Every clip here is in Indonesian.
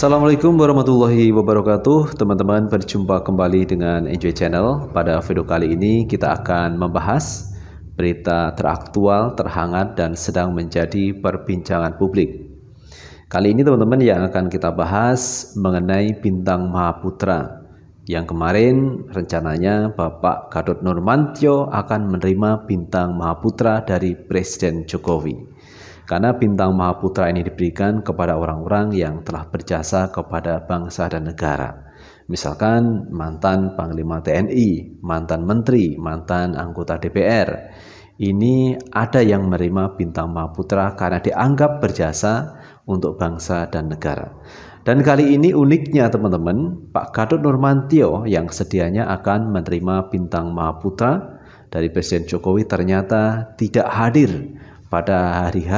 Assalamualaikum warahmatullahi wabarakatuh Teman-teman berjumpa kembali dengan Enjoy Channel Pada video kali ini kita akan membahas Berita teraktual, terhangat, dan sedang menjadi perbincangan publik Kali ini teman-teman yang akan kita bahas mengenai Bintang Mahaputra Yang kemarin rencananya Bapak Gadot Nurmantio akan menerima Bintang Mahaputra dari Presiden Jokowi karena bintang Mahaputra ini diberikan kepada orang-orang yang telah berjasa kepada bangsa dan negara. Misalkan mantan Panglima TNI, mantan Menteri, mantan anggota DPR. Ini ada yang menerima bintang Mahaputra karena dianggap berjasa untuk bangsa dan negara. Dan kali ini uniknya teman-teman, Pak Gatot Nurmantio yang sedianya akan menerima bintang Mahaputra dari Presiden Jokowi ternyata tidak hadir pada hari H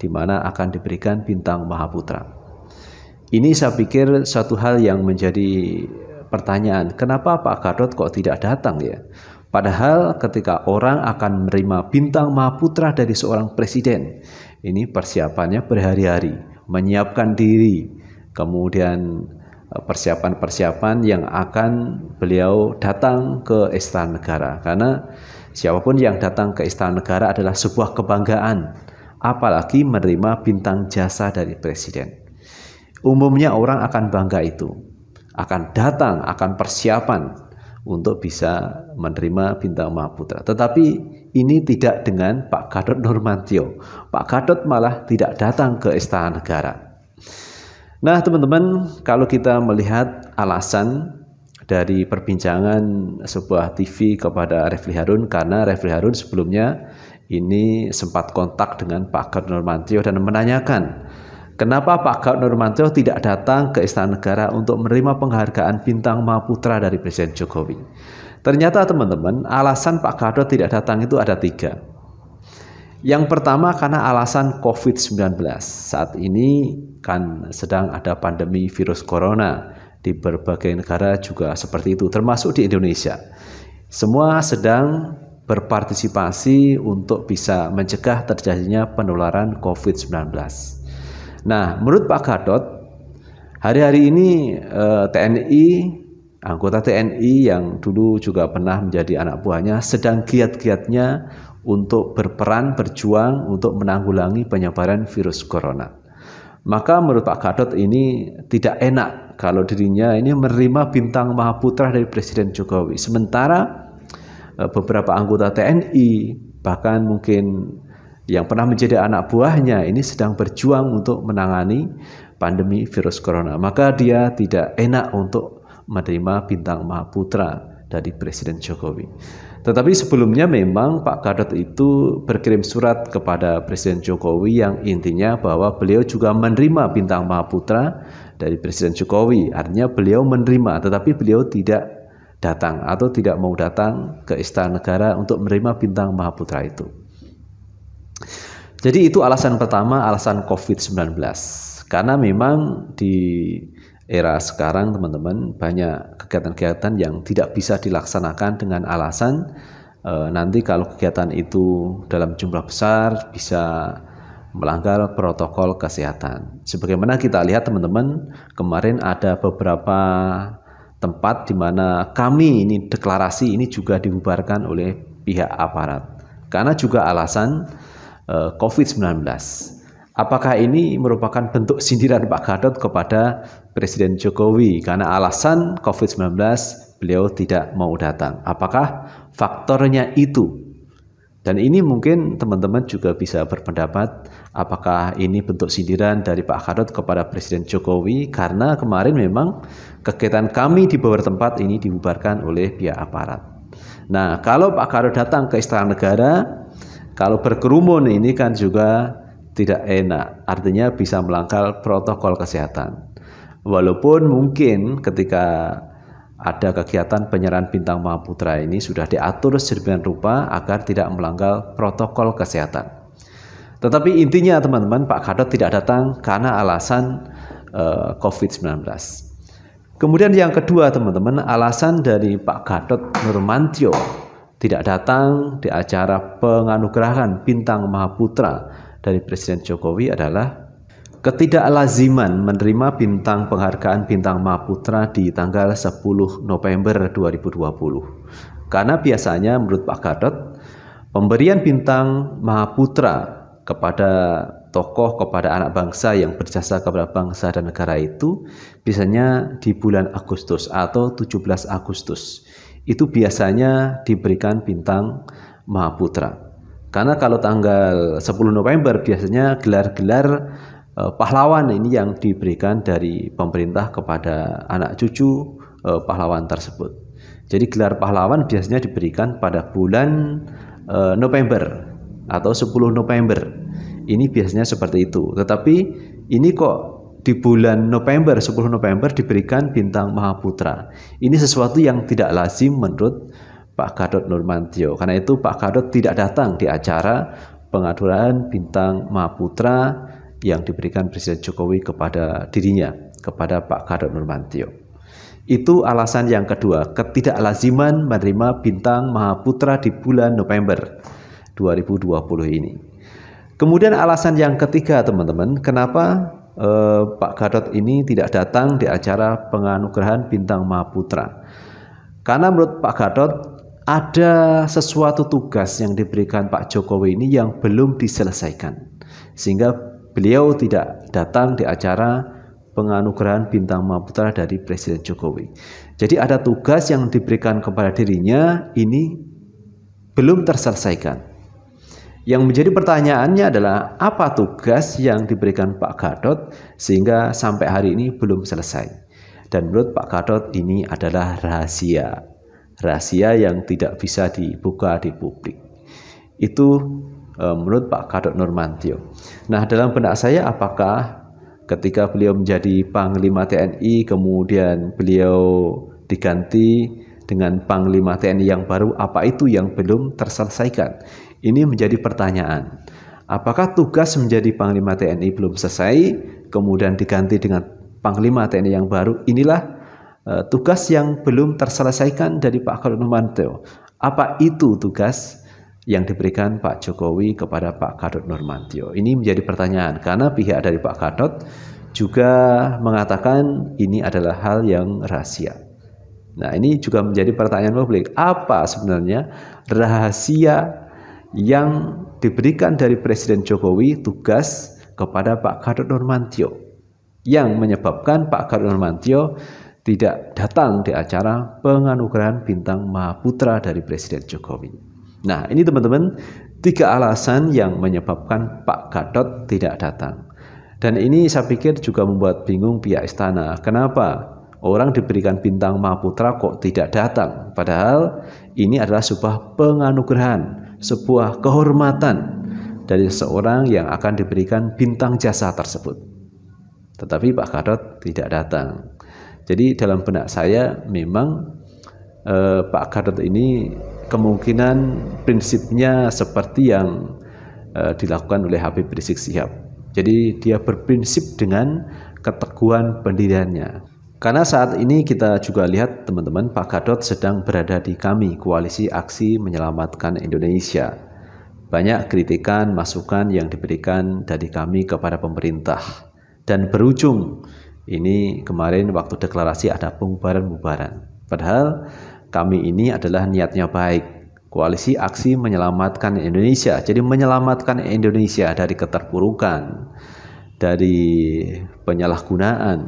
di mana akan diberikan bintang Mahaputra. Ini saya pikir satu hal yang menjadi pertanyaan, kenapa Pak Gadot kok tidak datang ya? Padahal ketika orang akan menerima bintang Mahaputra dari seorang presiden, ini persiapannya berhari-hari, menyiapkan diri, kemudian eh, persiapan-persiapan yang akan beliau datang ke istana negara karena Siapapun yang datang ke istana negara adalah sebuah kebanggaan, apalagi menerima bintang jasa dari presiden. Umumnya orang akan bangga itu, akan datang, akan persiapan untuk bisa menerima bintang mahaputra. Tetapi ini tidak dengan Pak Gadot Normantio. Pak Gadot malah tidak datang ke istana negara. Nah, teman-teman, kalau kita melihat alasan dari perbincangan sebuah TV kepada Refli Harun karena Refli Harun sebelumnya ini sempat kontak dengan Pak Gatot Nurmantio dan menanyakan kenapa Pak Gatot Nurmantio tidak datang ke Istana Negara untuk menerima penghargaan Bintang Mahaputra dari Presiden Jokowi. Ternyata teman-teman alasan Pak Gatot tidak datang itu ada tiga. Yang pertama karena alasan COVID-19. Saat ini kan sedang ada pandemi virus corona di berbagai negara juga seperti itu, termasuk di Indonesia. Semua sedang berpartisipasi untuk bisa mencegah terjadinya penularan COVID-19. Nah, menurut Pak Gadot, hari-hari ini eh, TNI, anggota TNI yang dulu juga pernah menjadi anak buahnya, sedang giat-giatnya untuk berperan berjuang untuk menanggulangi penyebaran virus corona. Maka menurut Pak Gadot ini tidak enak kalau dirinya ini menerima bintang Mahaputra dari Presiden Jokowi. Sementara eh, beberapa anggota TNI bahkan mungkin yang pernah menjadi anak buahnya ini sedang berjuang untuk menangani pandemi virus corona. Maka dia tidak enak untuk menerima bintang Mahaputra dari Presiden Jokowi. Tetapi sebelumnya memang Pak Gadot itu berkirim surat kepada Presiden Jokowi yang intinya bahwa beliau juga menerima bintang Mahaputra dari Presiden Jokowi. Artinya beliau menerima, tetapi beliau tidak datang atau tidak mau datang ke Istana Negara untuk menerima bintang Mahaputra itu. Jadi itu alasan pertama, alasan COVID-19. Karena memang di era sekarang teman-teman banyak kegiatan-kegiatan yang tidak bisa dilaksanakan dengan alasan e, nanti kalau kegiatan itu dalam jumlah besar bisa melanggar protokol kesehatan. Sebagaimana kita lihat teman-teman, kemarin ada beberapa tempat di mana kami ini deklarasi ini juga dibubarkan oleh pihak aparat. Karena juga alasan eh, COVID-19. Apakah ini merupakan bentuk sindiran Pak Gatot kepada Presiden Jokowi karena alasan COVID-19 beliau tidak mau datang? Apakah faktornya itu dan ini mungkin teman-teman juga bisa berpendapat apakah ini bentuk sindiran dari Pak Karot kepada Presiden Jokowi karena kemarin memang kegiatan kami di beberapa tempat ini dibubarkan oleh pihak aparat. Nah, kalau Pak Karot datang ke Istana Negara, kalau berkerumun ini kan juga tidak enak. Artinya bisa melanggar protokol kesehatan. Walaupun mungkin ketika ada kegiatan penyerahan bintang Mahaputra ini sudah diatur sedemikian rupa agar tidak melanggar protokol kesehatan. Tetapi intinya teman-teman Pak Gadot tidak datang karena alasan uh, eh, COVID-19. Kemudian yang kedua teman-teman alasan dari Pak Gadot Nurmantio tidak datang di acara penganugerahan bintang Mahaputra dari Presiden Jokowi adalah ketidaklaziman menerima bintang penghargaan Bintang Mahaputra di tanggal 10 November 2020. Karena biasanya menurut Pak Gadot, pemberian Bintang Mahaputra kepada tokoh, kepada anak bangsa yang berjasa kepada bangsa dan negara itu biasanya di bulan Agustus atau 17 Agustus. Itu biasanya diberikan Bintang Mahaputra, Karena kalau tanggal 10 November biasanya gelar-gelar Eh, pahlawan ini yang diberikan dari pemerintah kepada anak cucu eh, pahlawan tersebut. Jadi gelar pahlawan biasanya diberikan pada bulan eh, November atau 10 November. Ini biasanya seperti itu. Tetapi ini kok di bulan November, 10 November diberikan bintang Mahaputra. Ini sesuatu yang tidak lazim menurut Pak Gadot Nurmantio. Karena itu Pak Gadot tidak datang di acara pengaduan bintang Mahaputra yang diberikan Presiden Jokowi kepada dirinya, kepada Pak Gadot Nurmantio. Itu alasan yang kedua, ketidaklaziman menerima bintang Mahaputra di bulan November 2020 ini. Kemudian alasan yang ketiga teman-teman, kenapa eh, Pak Gadot ini tidak datang di acara penganugerahan bintang Mahaputra? Karena menurut Pak Gadot ada sesuatu tugas yang diberikan Pak Jokowi ini yang belum diselesaikan. Sehingga Beliau tidak datang di acara penganugerahan bintang Mahaputra dari Presiden Jokowi. Jadi ada tugas yang diberikan kepada dirinya ini belum terselesaikan. Yang menjadi pertanyaannya adalah apa tugas yang diberikan Pak Gadot sehingga sampai hari ini belum selesai. Dan menurut Pak Gadot ini adalah rahasia. Rahasia yang tidak bisa dibuka di publik. Itu Eh, menurut Pak Kadok Nurmantio. Nah, dalam benak saya apakah ketika beliau menjadi Panglima TNI kemudian beliau diganti dengan Panglima TNI yang baru, apa itu yang belum terselesaikan? Ini menjadi pertanyaan. Apakah tugas menjadi Panglima TNI belum selesai, kemudian diganti dengan Panglima TNI yang baru? Inilah eh, tugas yang belum terselesaikan dari Pak Kadok Nurmantio. Apa itu tugas yang diberikan Pak Jokowi kepada Pak Kadot Normantio? Ini menjadi pertanyaan karena pihak dari Pak Kadot juga mengatakan ini adalah hal yang rahasia. Nah, ini juga menjadi pertanyaan publik. Apa sebenarnya rahasia yang diberikan dari Presiden Jokowi tugas kepada Pak Kadot Normantio yang menyebabkan Pak Kadot Normantio tidak datang di acara penganugerahan bintang Mahaputra dari Presiden Jokowi. Nah, ini teman-teman tiga alasan yang menyebabkan Pak Gadot tidak datang. Dan ini saya pikir juga membuat bingung pihak istana. Kenapa? Orang diberikan bintang Mahaputra kok tidak datang? Padahal ini adalah sebuah penganugerahan, sebuah kehormatan dari seorang yang akan diberikan bintang jasa tersebut. Tetapi Pak Gadot tidak datang. Jadi dalam benak saya memang eh, Pak Gadot ini kemungkinan prinsipnya seperti yang uh, dilakukan oleh Habib Rizik Sihab. Jadi dia berprinsip dengan keteguhan pendiriannya. Karena saat ini kita juga lihat teman-teman Pak Gadot sedang berada di kami Koalisi Aksi Menyelamatkan Indonesia. Banyak kritikan, masukan yang diberikan dari kami kepada pemerintah dan berujung ini kemarin waktu deklarasi ada pembubaran pengubaran Padahal kami ini adalah niatnya baik. Koalisi Aksi Menyelamatkan Indonesia. Jadi menyelamatkan Indonesia dari keterpurukan, dari penyalahgunaan,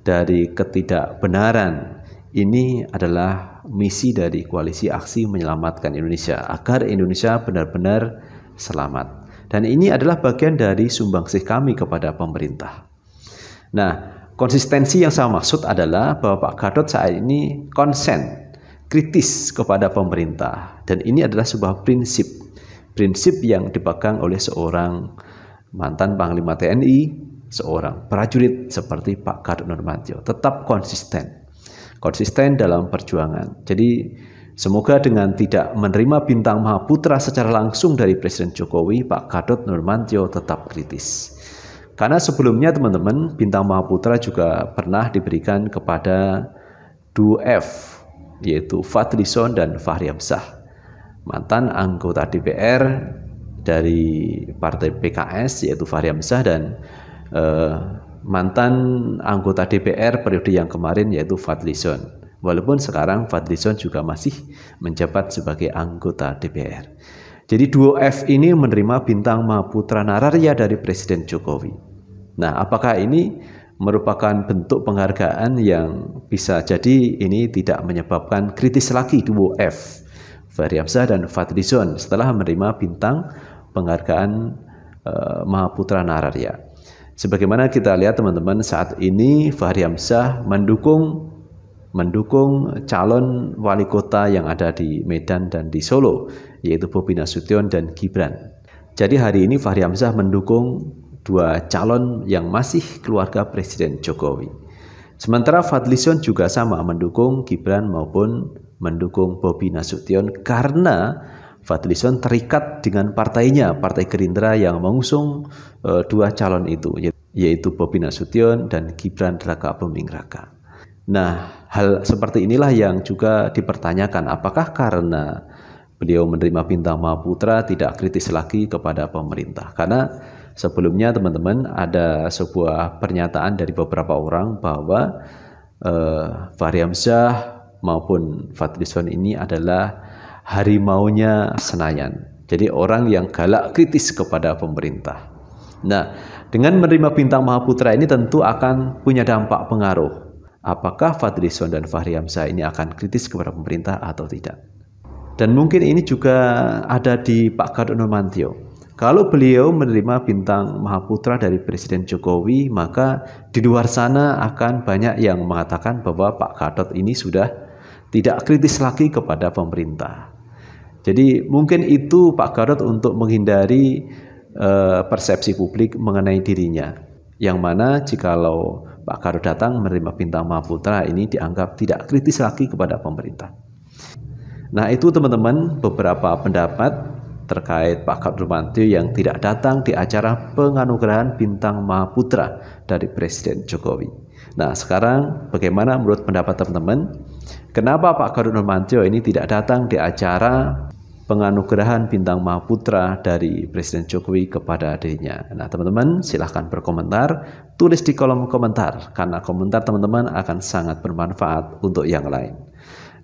dari ketidakbenaran. Ini adalah misi dari Koalisi Aksi Menyelamatkan Indonesia agar Indonesia benar-benar selamat. Dan ini adalah bagian dari sumbangsih kami kepada pemerintah. Nah, konsistensi yang saya maksud adalah bahwa Pak Gadot saat ini konsen kritis kepada pemerintah dan ini adalah sebuah prinsip prinsip yang dipegang oleh seorang mantan panglima TNI seorang prajurit seperti Pak Gatot Nurmantio tetap konsisten konsisten dalam perjuangan jadi semoga dengan tidak menerima bintang Mahaputra secara langsung dari Presiden Jokowi Pak Gatot Nurmantio tetap kritis karena sebelumnya teman-teman bintang Mahaputra juga pernah diberikan kepada 2F yaitu Fadlison dan Fahri Hamzah mantan anggota DPR dari partai PKS yaitu Fahri Hamzah dan eh, mantan anggota DPR periode yang kemarin yaitu Fadlison walaupun sekarang Fadlison juga masih menjabat sebagai anggota DPR jadi duo F ini menerima bintang Mahaputra Nararya dari Presiden Jokowi nah apakah ini merupakan bentuk penghargaan yang bisa jadi ini tidak menyebabkan kritis lagi duo F Fahri Hamzah dan Fadlizon setelah menerima bintang penghargaan uh, Mahaputra Nararya. Sebagaimana kita lihat teman-teman saat ini Fahri Hamzah mendukung mendukung calon wali kota yang ada di Medan dan di Solo yaitu Bobi Nasution dan Gibran. Jadi hari ini Fahri Hamzah mendukung dua calon yang masih keluarga Presiden Jokowi. Sementara Fadlison juga sama mendukung Gibran maupun mendukung Bobi Nasution karena Fadlison terikat dengan partainya, Partai Gerindra yang mengusung e, dua calon itu, yaitu Bobi Nasution dan Gibran Raka Buming Raka. Nah, hal seperti inilah yang juga dipertanyakan apakah karena beliau menerima bintang Mahaputra tidak kritis lagi kepada pemerintah karena Sebelumnya teman-teman ada sebuah pernyataan dari beberapa orang bahwa eh, Fahri Hamzah maupun Fadlison ini adalah harimaunya Senayan. Jadi orang yang galak kritis kepada pemerintah. Nah, dengan menerima bintang Mahaputra ini tentu akan punya dampak pengaruh. Apakah Fadlison dan Fahri Hamzah ini akan kritis kepada pemerintah atau tidak? Dan mungkin ini juga ada di Pak Kardono Mantio. Kalau beliau menerima bintang Mahaputra dari Presiden Jokowi, maka di luar sana akan banyak yang mengatakan bahwa Pak Gatot ini sudah tidak kritis lagi kepada pemerintah. Jadi mungkin itu Pak Gatot untuk menghindari uh, persepsi publik mengenai dirinya. Yang mana jikalau Pak Gatot datang menerima bintang Mahaputra ini dianggap tidak kritis lagi kepada pemerintah. Nah itu teman-teman beberapa pendapat terkait Pak Kadrumanti yang tidak datang di acara penganugerahan Bintang Mahaputra dari Presiden Jokowi. Nah sekarang bagaimana menurut pendapat teman-teman? Kenapa Pak Gatot Nurmantio ini tidak datang di acara penganugerahan Bintang Mahaputra dari Presiden Jokowi kepada adiknya? Nah, teman-teman, silahkan berkomentar, tulis di kolom komentar, karena komentar teman-teman akan sangat bermanfaat untuk yang lain.